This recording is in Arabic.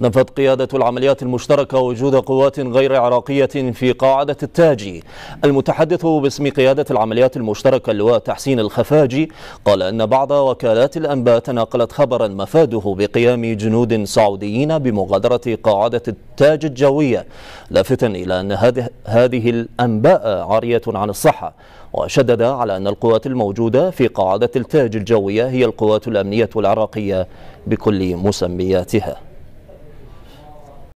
نفت قيادة العمليات المشتركة وجود قوات غير عراقية في قاعدة التاجي المتحدث باسم قيادة العمليات المشتركة اللواء تحسين الخفاجي قال أن بعض وكالات الأنباء تناقلت خبرا مفاده بقيام جنود سعوديين بمغادرة قاعدة التاج الجوية لافتا إلى أن هذه الأنباء عارية عن الصحة وشدد على أن القوات الموجودة في قاعدة التاج الجوية هي القوات الأمنية العراقية بكل مسمياتها